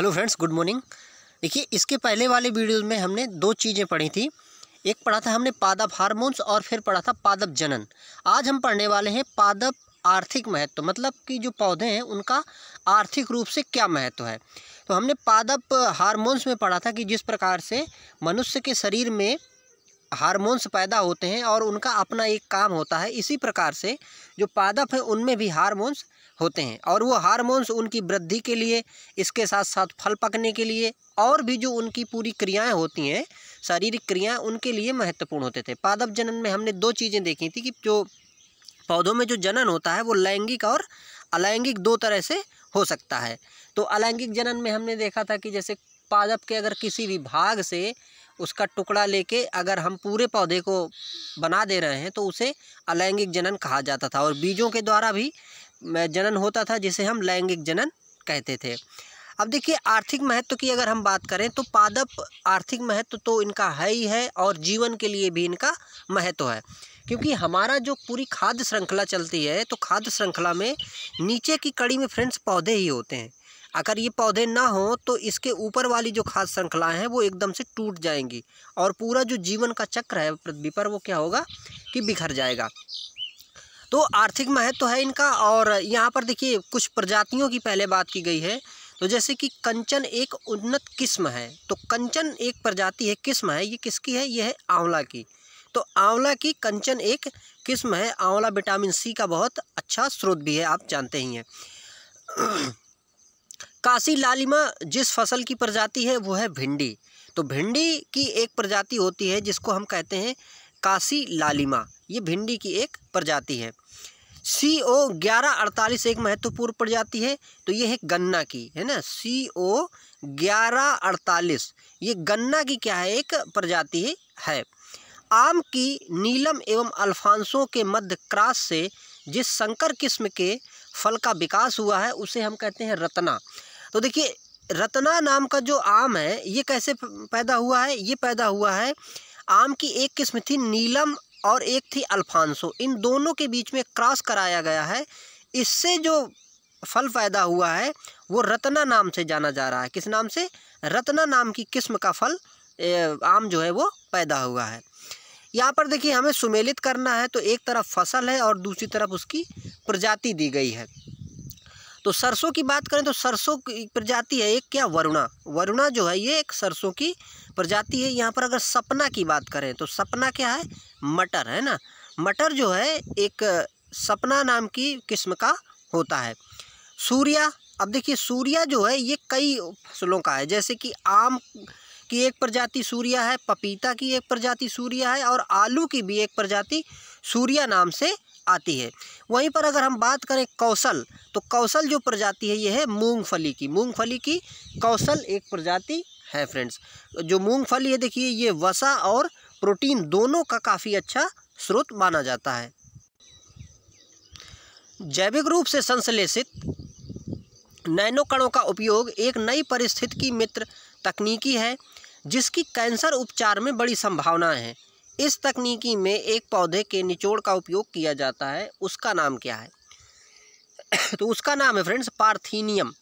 hello friends good morning देखिए इसके पहले वाले वीडियोस में हमने दो चीज़ें पढ़ी थी एक पढ़ा था हमने पादप हार्मोन्स और फिर पढ़ा था पादप जनन आज हम पढ़ने वाले हैं पादप आर्थिक महत्व तो मतलब कि जो पौधे हैं उनका आर्थिक रूप से क्या महत्व तो है तो हमने पादप हारमोन्स में पढ़ा था कि जिस प्रकार से मनुष्य के शरीर में हारमोन्स पैदा होते हैं और उनका अपना एक काम होता है इसी प्रकार से जो पादप है उनमें भी हारमोन्स होते हैं और वो हार्मोन्स उनकी वृद्धि के लिए इसके साथ साथ फल पकने के लिए और भी जो उनकी पूरी क्रियाएं होती हैं शारीरिक क्रियाएं उनके लिए महत्वपूर्ण होते थे पादप जनन में हमने दो चीज़ें देखी थी कि जो पौधों में जो जनन होता है वो लैंगिक और अलैंगिक दो तरह से हो सकता है तो अलैंगिक जनन में हमने देखा था कि जैसे पादप के अगर किसी भी भाग से उसका टुकड़ा लेके अगर हम पूरे पौधे को बना दे रहे हैं तो उसे अलैंगिक जनन कहा जाता था और बीजों के द्वारा भी जनन होता था जिसे हम लैंगिक जनन कहते थे अब देखिए आर्थिक महत्व की अगर हम बात करें तो पादप आर्थिक महत्व तो इनका है ही है और जीवन के लिए भी इनका महत्व है क्योंकि हमारा जो पूरी खाद्य श्रृंखला चलती है तो खाद्य श्रृंखला में नीचे की कड़ी में फ्रेंड्स पौधे ही होते हैं अगर ये पौधे ना हो तो इसके ऊपर वाली जो खाद्य श्रृंखलाएँ हैं वो एकदम से टूट जाएंगी और पूरा जो जीवन का चक्र है पृथ्वी पर वो क्या होगा कि बिखर जाएगा तो आर्थिक महत्व तो है इनका और यहाँ पर देखिए कुछ प्रजातियों की पहले बात की गई है तो जैसे कि कंचन एक उन्नत किस्म है तो कंचन एक प्रजाति है किस्म है ये किसकी है ये है आंवला की तो आंवला की कंचन एक किस्म है आंवला विटामिन सी का बहुत अच्छा स्रोत भी है आप जानते ही हैं काशी लालिमा जिस फसल की प्रजाति है वो है भिंडी तो भिंडी की एक प्रजाति होती है जिसको हम कहते हैं काशी लालिमा ये भिंडी की एक प्रजाति है सी ओ ग्यारह अड़तालीस एक महत्वपूर्ण प्रजाति है तो ये है गन्ना की है ना सी ओ ग्यारह अड़तालीस ये गन्ना की क्या है एक प्रजाति है, आम की नीलम एवं अल्फांसों के मध्य क्रास से जिस संकर किस्म के फल का विकास हुआ है उसे हम कहते हैं रत्ना तो देखिए रत्ना नाम का जो आम है ये कैसे पैदा हुआ है ये पैदा हुआ है आम की एक किस्म थी नीलम और एक थी अल्फांसो इन दोनों के बीच में क्रॉस कराया गया है इससे जो फल पैदा हुआ है वो रत्ना नाम से जाना जा रहा है किस नाम से रत्ना नाम की किस्म का फल आम जो है वो पैदा हुआ है यहाँ पर देखिए हमें सुमेलित करना है तो एक तरफ फसल है और दूसरी तरफ उसकी प्रजाति दी गई है तो सरसों की बात करें तो सरसों की प्रजाति है एक क्या वरुणा वरुणा जो है ये एक सरसों की प्रजाति है यहाँ पर अगर सपना की बात करें तो सपना क्या है मटर है ना मटर जो है एक सपना नाम की किस्म का होता है सूर्या अब देखिए सूर्या जो है ये कई फसलों का है जैसे कि आम की एक प्रजाति सूर्या है पपीता की एक प्रजाति सूर्या है और आलू की भी एक प्रजाति सूर्या नाम से आती है वहीं पर अगर हम बात करें कौशल तो कौशल जो प्रजाति है ये है मूंगफली की मूंगफली की कौशल एक प्रजाति है फ्रेंड्स जो मूंगफली है देखिए ये वसा और प्रोटीन दोनों का काफ़ी अच्छा स्रोत माना जाता है जैविक रूप से संश्लेषित नैनो कणों का उपयोग एक नई की मित्र तकनीकी है जिसकी कैंसर उपचार में बड़ी संभावनाएं हैं इस तकनीकी में एक पौधे के निचोड़ का उपयोग किया जाता है उसका नाम क्या है तो उसका नाम है फ्रेंड्स पार्थीनियम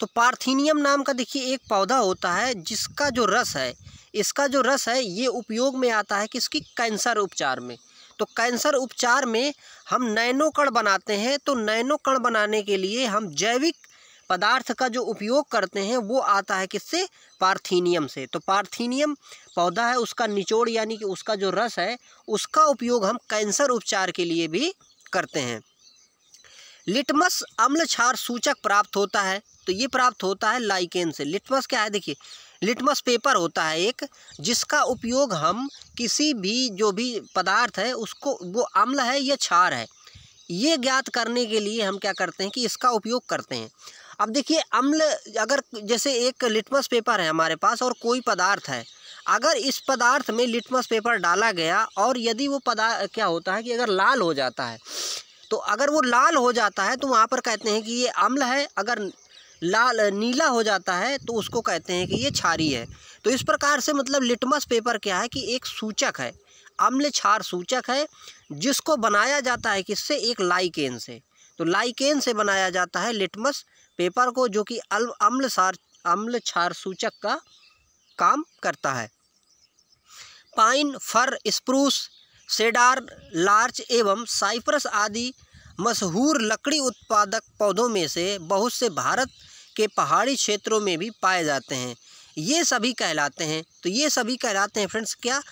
तो पार्थीनियम नाम का देखिए एक पौधा होता है जिसका जो रस है इसका जो रस है ये उपयोग में आता है किसकी कैंसर उपचार में तो कैंसर उपचार में हम नैनोकण बनाते हैं तो नैनोकण बनाने के लिए हम जैविक पदार्थ का जो उपयोग करते हैं वो आता है किससे पार्थीनियम से तो पार्थीनियम पौधा है उसका निचोड़ यानी कि उसका जो रस है उसका उपयोग हम कैंसर उपचार के लिए भी करते हैं लिटमस अम्ल क्षार सूचक प्राप्त होता है तो ये प्राप्त होता है लाइकेन से लिटमस क्या है देखिए लिटमस पेपर होता है एक जिसका उपयोग हम किसी भी जो भी पदार्थ है उसको वो अम्ल है या क्षार है ये ज्ञात करने के लिए हम क्या करते हैं कि इसका उपयोग करते हैं अब देखिए अम्ल अगर जैसे एक लिटमस पेपर है हमारे पास और कोई पदार्थ है अगर इस पदार्थ में लिटमस पेपर डाला गया और यदि वो पदार्थ क्या होता है कि अगर लाल हो जाता है तो अगर वो लाल हो जाता है तो वहाँ पर कहते हैं कि ये अम्ल है अगर लाल नीला हो जाता है तो उसको कहते हैं कि ये छारी है तो इस प्रकार से मतलब लिटमस पेपर क्या है कि एक सूचक है अम्ल छार सूचक है जिसको बनाया जाता है किससे एक लाइकेन से तो लाइकेन से बनाया जाता है लिटमस पेपर को जो कि अम्ल सार अम्ल छार सूचक का काम करता है pine fir spruce cedar larch एवं साइप्रस आदि मशहूर लकड़ी उत्पादक पौधों में से बहुत से भारत के पहाड़ी क्षेत्रों में भी पाए जाते हैं ये सभी कहलाते हैं तो ये सभी कहलाते हैं फ्रेंड्स क्या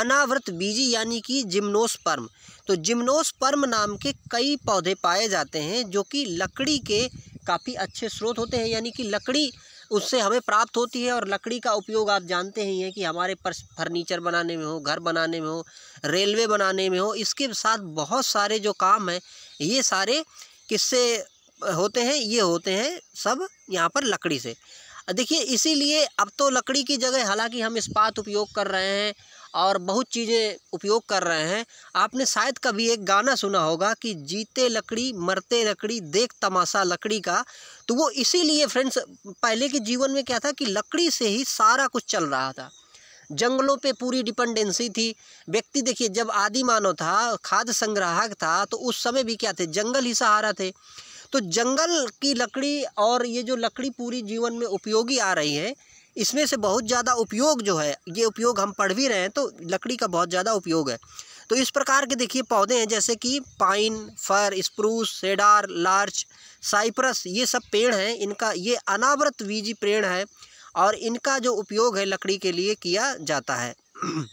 अनावृत बीजी यानी कि जिम्नोस्पर्म तो जिम्नोस्पर्म नाम के कई पौधे पाए जाते हैं जो कि लकड़ी के काफ़ी अच्छे स्रोत होते हैं यानी कि लकड़ी उससे हमें प्राप्त होती है और लकड़ी का उपयोग आप जानते ही हैं कि हमारे पर्स फर्नीचर बनाने में हो घर बनाने में हो रेलवे बनाने में हो इसके साथ बहुत सारे जो काम हैं ये सारे किससे होते हैं ये होते हैं सब यहाँ पर लकड़ी से देखिए इसीलिए अब तो लकड़ी की जगह हालांकि हम इस्पात उपयोग कर रहे हैं और बहुत चीज़ें उपयोग कर रहे हैं आपने शायद कभी एक गाना सुना होगा कि जीते लकड़ी मरते लकड़ी देख तमाशा लकड़ी का तो वो इसीलिए फ्रेंड्स पहले के जीवन में क्या था कि लकड़ी से ही सारा कुछ चल रहा था जंगलों पे पूरी डिपेंडेंसी थी व्यक्ति देखिए जब आदि मानव था खाद्य संग्राहक था तो उस समय भी क्या थे जंगल ही सहारा थे तो जंगल की लकड़ी और ये जो लकड़ी पूरी जीवन में उपयोगी आ रही है इसमें से बहुत ज़्यादा उपयोग जो है ये उपयोग हम पढ़ भी रहे हैं तो लकड़ी का बहुत ज़्यादा उपयोग है तो इस प्रकार के देखिए पौधे हैं जैसे कि pine fir spruce cedar larch cypress ये सब पेड़ हैं इनका ये अनावृत बीजी पेड़ है और इनका जो उपयोग है लकड़ी के लिए किया जाता है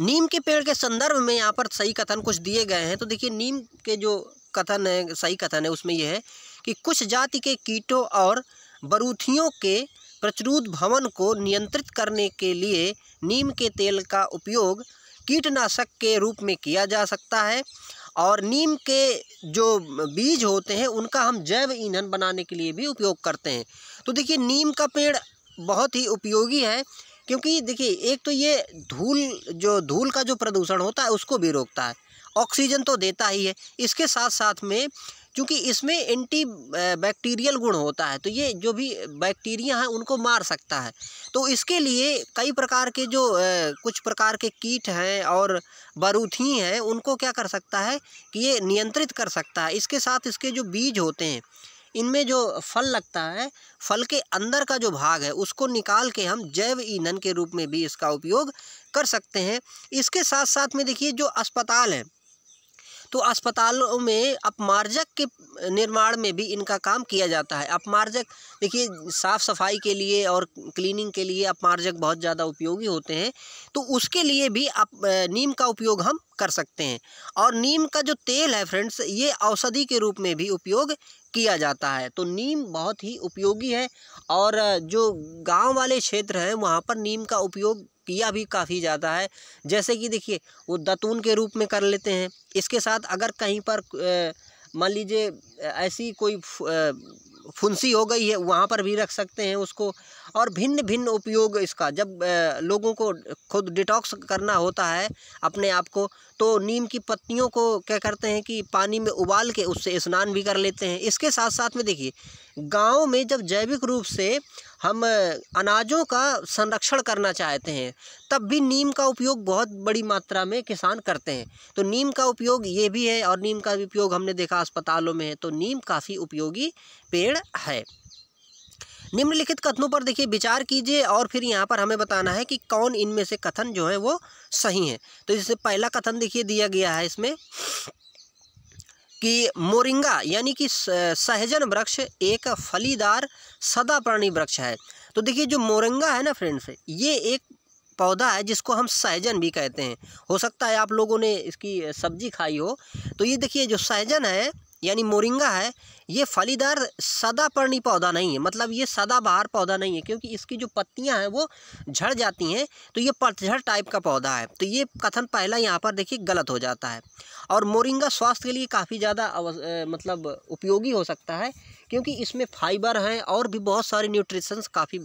नीम के पेड़ के संदर्भ में यहाँ पर सही कथन कुछ दिए गए हैं तो देखिए नीम के जो कथन है सही कथन है उसमें यह है कि कुछ जाति के कीटों और बरूथियों के प्रचुरूत भवन को नियंत्रित करने के लिए नीम के तेल का उपयोग कीटनाशक के रूप में किया जा सकता है और नीम के जो बीज होते हैं उनका हम जैव ईंधन बनाने के लिए भी उपयोग करते हैं तो देखिए नीम का पेड़ बहुत ही उपयोगी है क्योंकि देखिए एक तो ये धूल जो धूल का जो प्रदूषण होता है उसको भी रोकता है ऑक्सीजन तो देता ही है इसके साथ साथ में क्योंकि इसमें एंटी बैक्टीरियल गुण होता है तो ये जो भी बैक्टीरिया हैं उनको मार सकता है तो इसके लिए कई प्रकार के जो कुछ प्रकार के कीट हैं और बरूथी हैं उनको क्या कर सकता है कि ये नियंत्रित कर सकता है इसके साथ इसके जो बीज होते हैं इनमें जो फल लगता है फल के अंदर का जो भाग है उसको निकाल के हम जैव ईंधन के रूप में भी इसका उपयोग कर सकते हैं इसके साथ साथ में देखिए जो अस्पताल है तो अस्पतालों में अपमार्जक के निर्माण में भी इनका काम किया जाता है अपमार्जक देखिए साफ़ सफाई के लिए और क्लीनिंग के लिए अपमार्जक बहुत ज़्यादा उपयोगी होते हैं तो उसके लिए भी अप, नीम का उपयोग हम कर सकते हैं और नीम का जो तेल है फ्रेंड्स ये औषधि के रूप में भी उपयोग किया जाता है तो नीम बहुत ही उपयोगी है और जो गांव वाले क्षेत्र हैं वहाँ पर नीम का उपयोग पिया भी काफ़ी ज़्यादा है जैसे कि देखिए वो दतून के रूप में कर लेते हैं इसके साथ अगर कहीं पर मान लीजिए ऐसी कोई फुंसी हो गई है वहाँ पर भी रख सकते हैं उसको और भिन्न भिन्न उपयोग इसका जब लोगों को खुद डिटॉक्स करना होता है अपने आप को तो नीम की पत्तियों को क्या करते हैं कि पानी में उबाल के उससे स्नान भी कर लेते हैं इसके साथ साथ में देखिए गाँव में जब जैविक रूप से हम अनाजों का संरक्षण करना चाहते हैं तब भी नीम का उपयोग बहुत बड़ी मात्रा में किसान करते हैं तो नीम का उपयोग ये भी है और नीम का भी उपयोग हमने देखा अस्पतालों में है तो नीम काफ़ी उपयोगी पेड़ है निम्नलिखित कथनों पर देखिए विचार कीजिए और फिर यहाँ पर हमें बताना है कि कौन इनमें से कथन जो है वो सही है तो इससे पहला कथन देखिए दिया गया है इसमें कि मोरिंगा यानी कि सहजन वृक्ष एक फलीदार सदा प्राणी वृक्ष है तो देखिए जो मोरिंगा है ना फ्रेंड्स ये एक पौधा है जिसको हम सहजन भी कहते हैं हो सकता है आप लोगों ने इसकी सब्जी खाई हो तो ये देखिए जो सहजन है यानी मोरिंगा है ये फलीदार सदापर्णी पौधा नहीं है मतलब ये सदाबहार पौधा नहीं है क्योंकि इसकी जो पत्तियां हैं वो झड़ जाती हैं तो ये पतझड़ टाइप का पौधा है तो ये कथन पहला यहाँ पर देखिए गलत हो जाता है और मोरिंगा स्वास्थ्य के लिए काफ़ी ज़्यादा मतलब उपयोगी हो सकता है क्योंकि इसमें फाइबर हैं और भी बहुत सारे न्यूट्रिशंस काफ़ी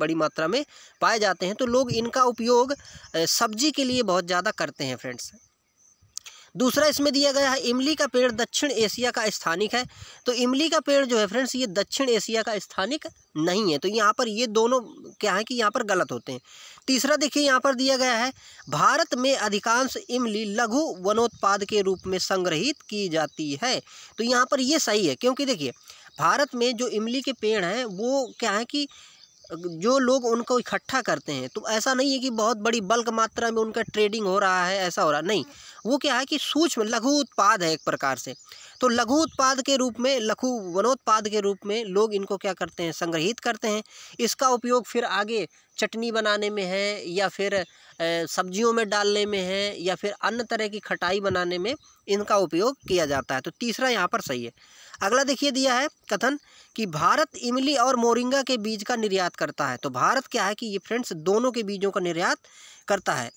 बड़ी मात्रा में पाए जाते हैं तो लोग इनका उपयोग सब्जी के लिए बहुत ज़्यादा करते हैं फ्रेंड्स दूसरा इसमें दिया गया है इमली का पेड़ दक्षिण एशिया का स्थानिक है तो इमली का पेड़ जो है फ्रेंड्स ये दक्षिण एशिया का स्थानिक नहीं है तो यहाँ पर ये दोनों क्या है कि यहाँ पर गलत होते हैं तीसरा देखिए यहाँ पर दिया गया है भारत में अधिकांश इमली लघु वनोत्पाद के रूप में संग्रहित की जाती है तो यहाँ पर ये सही है क्योंकि देखिए भारत में जो इमली के पेड़ हैं वो क्या है कि जो लोग उनको इकट्ठा करते हैं तो ऐसा नहीं है कि बहुत बड़ी बल्क मात्रा में उनका ट्रेडिंग हो रहा है ऐसा हो रहा नहीं वो क्या है कि सूक्ष्म लघु उत्पाद है एक प्रकार से तो लघु उत्पाद के रूप में लघु वनोत्पाद के रूप में लोग इनको क्या करते हैं संग्रहित करते हैं इसका उपयोग फिर आगे चटनी बनाने में है या फिर सब्जियों में डालने में है या फिर अन्य तरह की खटाई बनाने में इनका उपयोग किया जाता है तो तीसरा यहाँ पर सही है अगला देखिए दिया है कथन कि भारत इमली और मोरिंगा के बीज का निर्यात करता है तो भारत क्या है कि ये फ्रेंड्स दोनों के बीजों का निर्यात करता है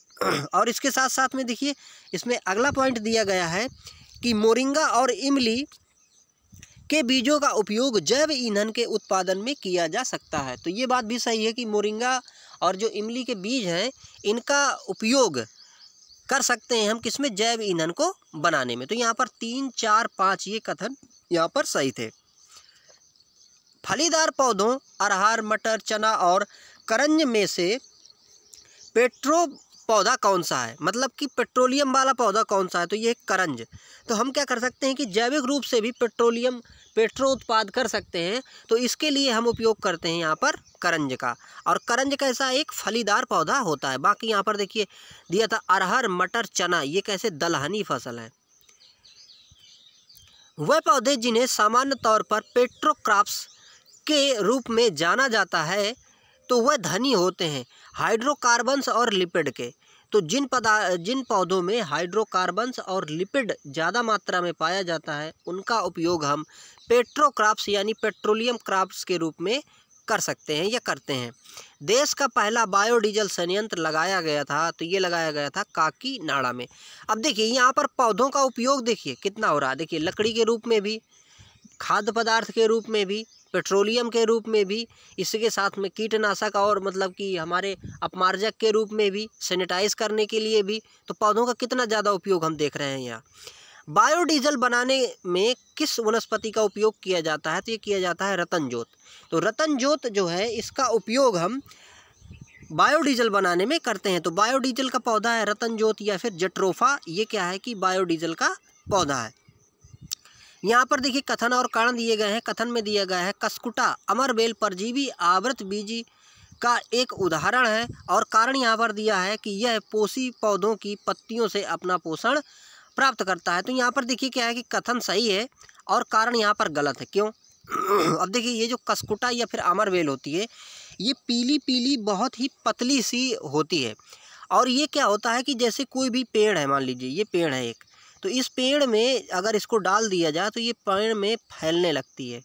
और इसके साथ साथ में देखिए इसमें अगला पॉइंट दिया गया है कि मोरिंगा और इमली के बीजों का उपयोग जैव ईंधन के उत्पादन में किया जा सकता है तो ये बात भी सही है कि मोरिंगा और जो इमली के बीज हैं इनका उपयोग कर सकते हैं हम किसमें जैव ईंधन को बनाने में तो यहाँ पर तीन चार पाँच ये कथन यहाँ पर सही थे फलीदार पौधों अरहर मटर चना और करंज में से पेट्रो पौधा कौन सा है मतलब कि पेट्रोलियम वाला पौधा कौन सा है तो ये करंज तो हम क्या कर सकते हैं कि जैविक रूप से भी पेट्रोलियम पेट्रो उत्पाद कर सकते हैं तो इसके लिए हम उपयोग करते हैं यहाँ पर करंज का और करंज कैसा एक फलीदार पौधा होता है बाकी यहाँ पर देखिए दिया था अरहर मटर चना ये कैसे दलहनी फसल है वह पौधे जिन्हें सामान्य तौर पर पेट्रोक्राप्स के रूप में जाना जाता है तो वह धनी होते हैं हाइड्रोकार्बन्स और लिपिड के तो जिन पदा जिन पौधों में हाइड्रोकार्बन्स और लिपिड ज़्यादा मात्रा में पाया जाता है उनका उपयोग हम पेट्रोक्राप्स यानी पेट्रोलियम क्राप्स के रूप में कर सकते हैं या करते हैं देश का पहला बायोडीजल संयंत्र लगाया गया था तो ये लगाया गया था काकी नाड़ा में अब देखिए यहाँ पर पौधों का उपयोग देखिए कितना हो रहा है देखिए लकड़ी के रूप में भी खाद्य पदार्थ के रूप में भी पेट्रोलियम के रूप में भी इसके साथ में कीटनाशक और मतलब कि हमारे अपमार्जक के रूप में भी सैनिटाइज करने के लिए भी तो पौधों का कितना ज़्यादा उपयोग हम देख रहे हैं यहाँ बायोडीजल बनाने में किस वनस्पति का उपयोग किया जाता है तो ये किया जाता है रतनजोत तो रतन जोत जो है इसका उपयोग हम बायोडीजल बनाने में करते हैं तो बायोडीजल का पौधा है रतनजोत या फिर जट्रोफा ये क्या है कि बायोडीजल का पौधा है यहाँ पर देखिए कथन और कारण दिए गए हैं कथन में दिया गया है कसकुटा बेल परजीवी आवृत बीजी का एक उदाहरण है और कारण यहाँ पर दिया है कि यह पोषी पौधों की पत्तियों से अपना पोषण प्राप्त करता है तो यहाँ पर देखिए क्या है कि कथन सही है और कारण यहाँ पर गलत है क्यों अब देखिए ये जो कसकुटा या फिर अमर बेल होती है ये पीली पीली बहुत ही पतली सी होती है और ये क्या होता है कि जैसे कोई भी पेड़ है मान लीजिए ये पेड़ है एक तो इस पेड़ में अगर इसको डाल दिया जाए तो ये पेड़ में फैलने लगती है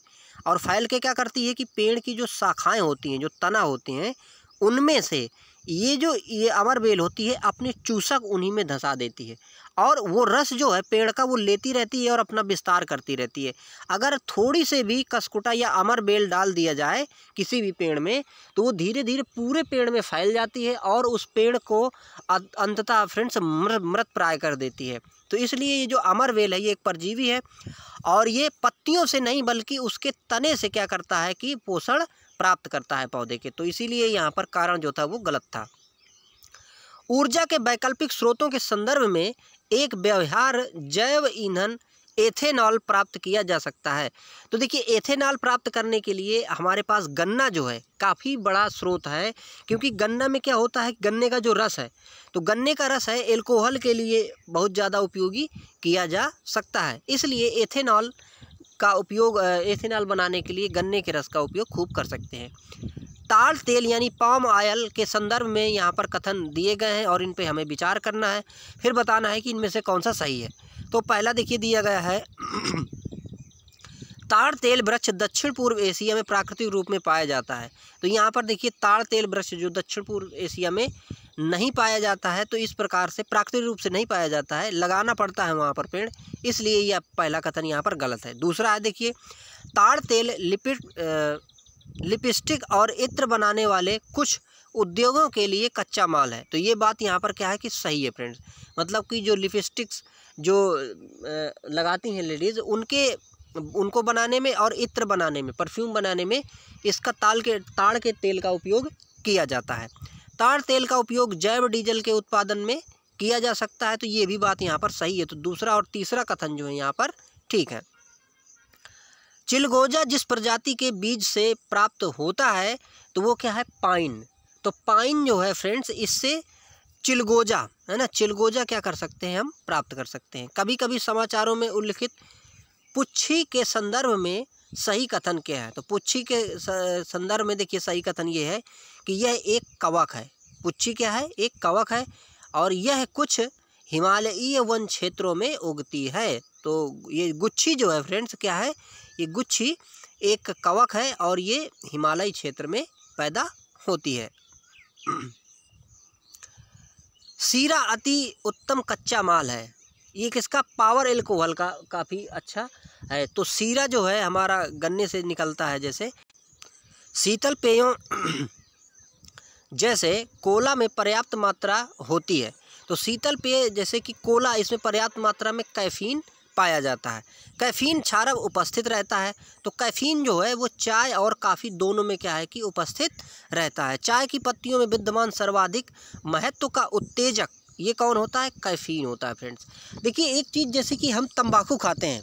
और फैल के क्या करती है कि पेड़ की जो शाखाएं होती हैं जो तना होती हैं उनमें से ये जो ये अमर बेल होती है अपने चूसक उन्हीं में धंसा देती है और वो रस जो है पेड़ का वो लेती रहती है और अपना विस्तार करती रहती है अगर थोड़ी से भी कसकुटा या अमर बेल डाल दिया जाए किसी भी पेड़ में तो वो धीरे धीरे पूरे पेड़ में फैल जाती है और उस पेड़ को अं-, अंततः फ्रेंड्स मृत प्राय कर देती है तो इसलिए ये जो अमर वेल है ये एक परजीवी है और ये पत्तियों से नहीं बल्कि उसके तने से क्या करता है कि पोषण प्राप्त करता है पौधे के तो इसीलिए यहाँ पर कारण जो था वो गलत था ऊर्जा के वैकल्पिक स्रोतों के संदर्भ में एक व्यवहार जैव ईंधन एथेनॉल प्राप्त किया जा सकता है तो देखिए एथेनॉल प्राप्त करने के लिए हमारे पास गन्ना जो है काफ़ी बड़ा स्रोत है क्योंकि गन्ना में क्या होता है गन्ने का जो रस है तो गन्ने का रस है एल्कोहल के लिए बहुत ज़्यादा उपयोगी किया जा सकता है इसलिए एथेनॉल का उपयोग एथेनॉल बनाने के लिए गन्ने के रस का उपयोग खूब कर सकते हैं ताड़ तेल यानी पाम ऑयल के संदर्भ में यहाँ पर कथन दिए गए हैं और इन पर हमें विचार करना है फिर बताना है कि इनमें से कौन सा सही है तो पहला देखिए दिया गया है ताड़ तेल वृक्ष दक्षिण पूर्व एशिया में प्राकृतिक रूप में पाया जाता है तो यहाँ पर देखिए ताड़ तेल वृक्ष जो दक्षिण पूर्व एशिया में नहीं पाया जाता है तो इस प्रकार से प्राकृतिक रूप से नहीं पाया जाता है लगाना पड़ता है वहाँ पर पेड़ इसलिए यह पहला कथन यहाँ पर गलत है दूसरा है देखिए ताड़ तेल लिपिड लिपस्टिक और इत्र बनाने वाले कुछ उद्योगों के लिए कच्चा माल है तो ये बात यहाँ पर क्या है कि सही है फ्रेंड्स मतलब कि जो लिपस्टिक्स जो लगाती हैं लेडीज़ उनके उनको बनाने में और इत्र बनाने में परफ्यूम बनाने में इसका ताल के ताड़ के तेल का उपयोग किया जाता है ताड़ तेल का उपयोग जैव डीजल के उत्पादन में किया जा सकता है तो ये भी बात यहाँ पर सही है तो दूसरा और तीसरा कथन जो है यहाँ पर ठीक है चिलगोजा जिस प्रजाति के बीज से प्राप्त होता है तो वो क्या है पाइन तो पाइन जो है फ्रेंड्स इससे चिलगोजा है ना चिलगोजा क्या कर सकते हैं हम प्राप्त कर सकते हैं कभी कभी समाचारों में उल्लिखित पुच्छी के संदर्भ में सही कथन क्या है तो पुच्छी के संदर्भ में देखिए सही कथन ये है कि यह एक कवक है पुच्छी क्या है एक कवक है और यह कुछ हिमालयी वन क्षेत्रों में उगती है तो ये गुच्छी जो है फ्रेंड्स क्या है ये गुच्छी एक कवक है और ये हिमालयी क्षेत्र में पैदा होती है सीरा अति उत्तम कच्चा माल है ये किसका पावर एल्कोहल का काफ़ी अच्छा है तो सीरा जो है हमारा गन्ने से निकलता है जैसे शीतल पेयों जैसे कोला में पर्याप्त मात्रा होती है तो शीतल पेय जैसे कि कोला इसमें पर्याप्त मात्रा में कैफीन पाया जाता है कैफीन क्षारव उपस्थित रहता है तो कैफीन जो है वो चाय और काफ़ी दोनों में क्या है कि उपस्थित रहता है चाय की पत्तियों में विद्यमान सर्वाधिक महत्व का उत्तेजक ये कौन होता है कैफीन होता है फ्रेंड्स देखिए एक चीज़ जैसे कि हम तंबाकू खाते हैं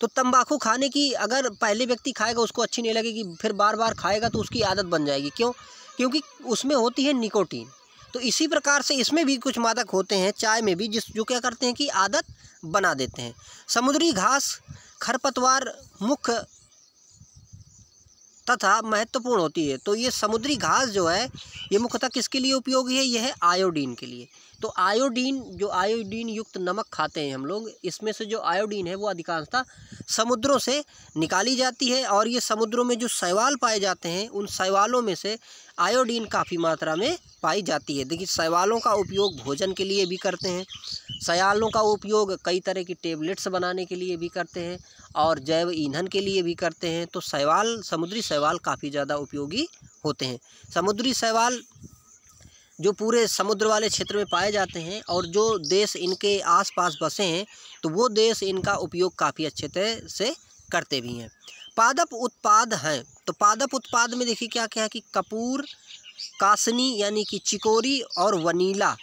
तो तंबाकू खाने की अगर पहले व्यक्ति खाएगा उसको अच्छी नहीं लगेगी फिर बार बार खाएगा तो उसकी आदत बन जाएगी क्यों क्योंकि उसमें होती है निकोटीन तो इसी प्रकार से इसमें भी कुछ मादक होते हैं चाय में भी जिस जो क्या करते हैं कि आदत बना देते हैं समुद्री घास खरपतवार मुख्य तथा महत्वपूर्ण होती है तो ये समुद्री घास जो है ये मुख्यतः किसके लिए उपयोगी है यह है आयोडीन के लिए तो आयोडीन जो आयोडीन युक्त नमक खाते हैं हम लोग इसमें से जो आयोडीन है वो अधिकांशतः समुद्रों से निकाली जाती है और ये समुद्रों में जो शैवाल पाए जाते हैं उन शैवालों में से आयोडीन काफ़ी मात्रा में पाई जाती है देखिए सयालों का उपयोग भोजन के लिए भी करते हैं सयालों का उपयोग कई तरह की टेबलेट्स बनाने के लिए भी करते हैं और जैव ईंधन के लिए भी करते हैं तो सयाल समुद्री सयाल काफ़ी ज़्यादा उपयोगी होते हैं समुद्री सयाल जो पूरे समुद्र वाले क्षेत्र में पाए जाते हैं और जो देश इनके आसपास बसे हैं तो वो देश इनका उपयोग काफ़ी अच्छे तरह से करते भी हैं पादप उत्पाद हैं तो पादप उत्पाद में देखिए क्या क्या है कि कपूर कासनी यानी कि चिकोरी और वनीला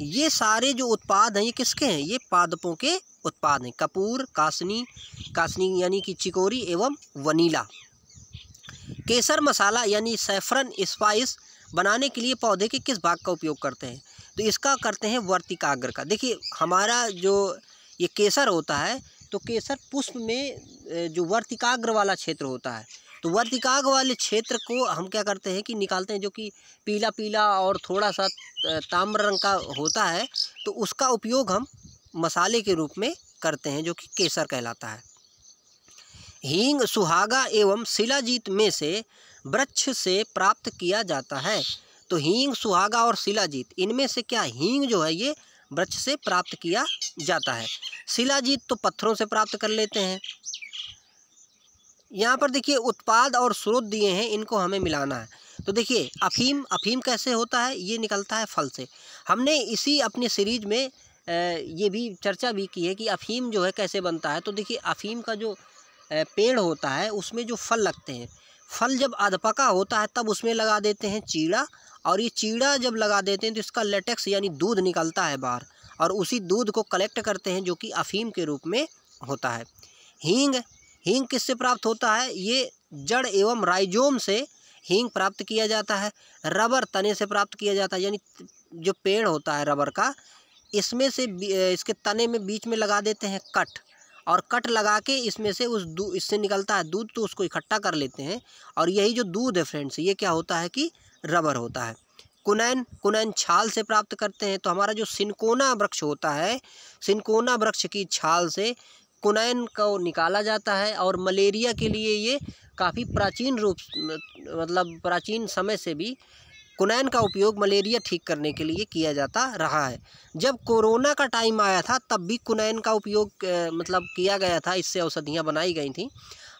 ये सारे जो उत्पाद हैं ये किसके हैं ये पादपों के उत्पाद हैं कपूर कासनी कासनी यानी कि चिकोरी एवं वनीला केसर मसाला यानी सैफरन स्पाइस बनाने के लिए पौधे के किस भाग का उपयोग करते हैं तो इसका करते हैं वर्तिकाग्र का देखिए हमारा जो ये केसर होता है तो केसर पुष्प में जो वर्तिकाग्र वाला क्षेत्र होता है तो वर्तिकाग वाले क्षेत्र को हम क्या करते हैं कि निकालते हैं जो कि पीला पीला और थोड़ा सा ताम्र रंग का होता है तो उसका उपयोग हम मसाले के रूप में करते हैं जो कि केसर कहलाता है हींग सुहागा एवं शिलाजीत में से वृक्ष से प्राप्त किया जाता है तो हींग सुहागा और शिलाजीत इनमें से क्या हींग जो है ये वृक्ष से प्राप्त किया जाता है शिलाजीत तो पत्थरों से प्राप्त कर लेते हैं यहाँ पर देखिए उत्पाद और स्रोत दिए हैं इनको हमें मिलाना है तो देखिए अफीम अफीम कैसे होता है ये निकलता है फल से हमने इसी अपनी सीरीज में ये भी चर्चा भी की है कि अफीम जो है कैसे बनता है तो देखिए अफीम का जो पेड़ होता है उसमें जो फल लगते हैं फल जब अधपका होता है तब उसमें लगा देते हैं चीड़ा और ये चीड़ा जब लगा देते हैं तो इसका लेटेक्स यानी दूध निकलता है बाहर और उसी दूध को कलेक्ट करते हैं जो कि अफीम के रूप में होता है हींग हींग किससे प्राप्त होता है ये जड़ एवं राइजोम से हींग प्राप्त किया जाता है रबर तने से प्राप्त किया जाता है यानी जो पेड़ होता है रबर का इसमें से इसके तने में बीच में लगा देते हैं कट और कट लगा के इसमें से उस दूध इससे निकलता है दूध तो उसको इकट्ठा कर लेते हैं और यही जो दूध है फ्रेंड्स ये क्या होता है कि रबर होता है कुनैन कुनैन छाल से प्राप्त करते हैं तो हमारा जो सिनकोना वृक्ष होता है सिनकोना वृक्ष की छाल से कुनैन को निकाला जाता है और मलेरिया के लिए ये काफ़ी प्राचीन रूप मतलब प्राचीन समय से भी कुनैन का उपयोग मलेरिया ठीक करने के लिए किया जाता रहा है जब कोरोना का टाइम आया था तब भी कुनैन का उपयोग मतलब किया गया था इससे औषधियाँ बनाई गई थी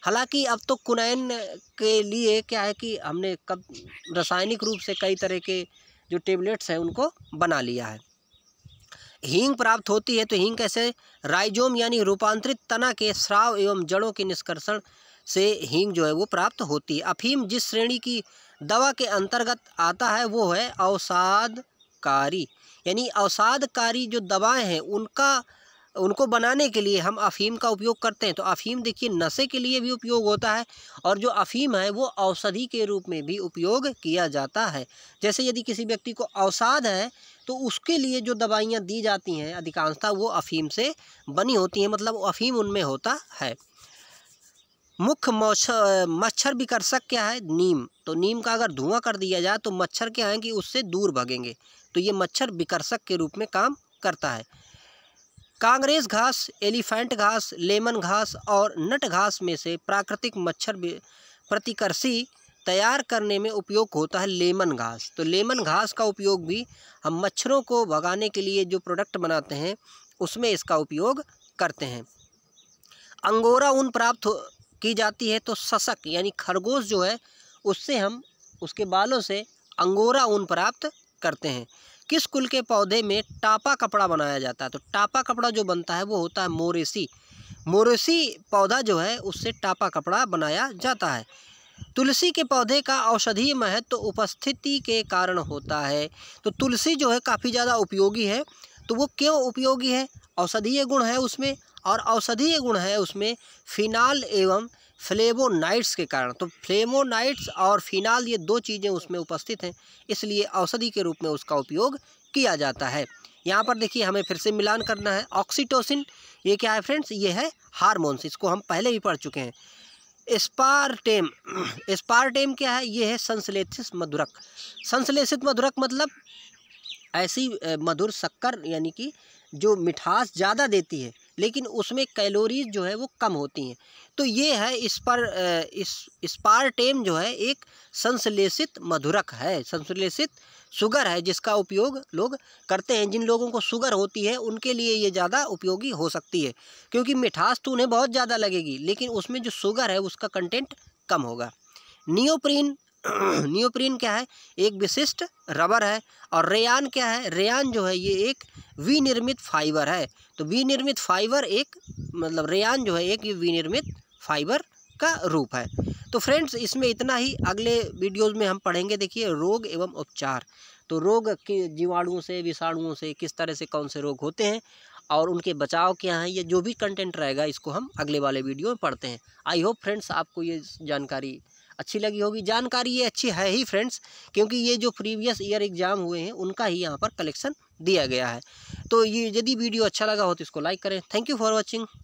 हालांकि अब तो कुनैन के लिए क्या है कि हमने कब रासायनिक रूप से कई तरह के जो टेबलेट्स हैं उनको बना लिया है हींग प्राप्त होती है तो हींग कैसे राइजोम यानी रूपांतरित तना के श्राव एवं जड़ों के निष्कर्षण से हींग जो है वो प्राप्त होती है अफीम जिस श्रेणी की दवा के अंतर्गत आता है वो है अवसादकारी यानी अवसादकारी जो दवाएं हैं उनका उनको बनाने के लिए हम अफ़ीम का उपयोग करते हैं तो अफ़ीम देखिए नशे के लिए भी उपयोग होता है और जो अफ़ीम है वो औषधि के रूप में भी उपयोग किया जाता है जैसे यदि किसी व्यक्ति को अवसाद है तो उसके लिए जो दवाइयाँ दी जाती हैं अधिकांशता वो अफ़ीम से बनी होती हैं मतलब अफ़ीम उनमें होता है मुख्य मच्छर विकर्षक क्या है नीम तो नीम का अगर धुआं कर दिया जाए तो मच्छर क्या है कि उससे दूर भगेंगे तो ये मच्छर विकर्षक के रूप में काम करता है कांग्रेस घास एलिफेंट घास लेमन घास और नट घास में से प्राकृतिक मच्छर प्रतिकर्षी तैयार करने में उपयोग होता है लेमन घास तो लेमन घास का उपयोग भी हम मच्छरों को भगाने के लिए जो प्रोडक्ट बनाते हैं उसमें इसका उपयोग करते हैं अंगोरा ऊन प्राप्त की जाती है तो सशक यानी खरगोश जो है उससे हम उसके बालों से अंगोरा ऊन प्राप्त करते हैं किस कुल के पौधे में टापा कपड़ा बनाया जाता है तो टापा कपड़ा जो बनता है वो होता है मोरेसी मोरेसी पौधा जो है उससे टापा कपड़ा बनाया जाता है तुलसी के पौधे का औषधीय महत्व तो उपस्थिति के कारण होता है तो तुलसी जो है काफ़ी ज़्यादा उपयोगी है तो वो क्यों उपयोगी है औषधीय गुण है उसमें और औषधीय गुण है उसमें फिनाल एवं फ्लेमोनाइट्स के कारण तो फ्लेमोनाइट्स और फिनाल ये दो चीज़ें उसमें उपस्थित हैं इसलिए औषधि के रूप में उसका उपयोग किया जाता है यहाँ पर देखिए हमें फिर से मिलान करना है ऑक्सीटोसिन ये क्या है फ्रेंड्स ये है हारमोन्स इसको हम पहले भी पढ़ चुके हैं स्पारटेम स्पारटेम क्या है ये है संश्लेषित मधुरक संश्लेषित मधुरक मतलब ऐसी मधुर शक्कर यानी कि जो मिठास ज़्यादा देती है लेकिन उसमें कैलोरीज जो है वो कम होती हैं तो ये है इस पर इस स्पारटेम जो है एक संश्लेषित मधुरक है संश्लेषित शुगर है जिसका उपयोग लोग करते हैं जिन लोगों को शुगर होती है उनके लिए ये ज़्यादा उपयोगी हो सकती है क्योंकि मिठास तो उन्हें बहुत ज़्यादा लगेगी लेकिन उसमें जो शुगर है उसका कंटेंट कम होगा नियोप्रीन न्यूप्रीन क्या है एक विशिष्ट रबर है और रेयान क्या है रेयान जो है ये एक विनिर्मित फाइबर है तो विनिर्मित फाइबर एक मतलब रेयान जो है एक विनिर्मित फाइबर का रूप है तो फ्रेंड्स इसमें इतना ही अगले वीडियोज़ में हम पढ़ेंगे देखिए रोग एवं उपचार तो रोग के जीवाणुओं से विषाणुओं से किस तरह से कौन से रोग होते हैं और उनके बचाव क्या हैं ये जो भी कंटेंट रहेगा इसको हम अगले वाले वीडियो में पढ़ते हैं आई होप फ्रेंड्स आपको ये जानकारी अच्छी लगी होगी जानकारी ये अच्छी है ही फ्रेंड्स क्योंकि ये जो प्रीवियस ईयर एग्ज़ाम हुए हैं उनका ही यहाँ पर कलेक्शन दिया गया है तो ये यदि वीडियो अच्छा लगा हो तो इसको लाइक करें थैंक यू फॉर वॉचिंग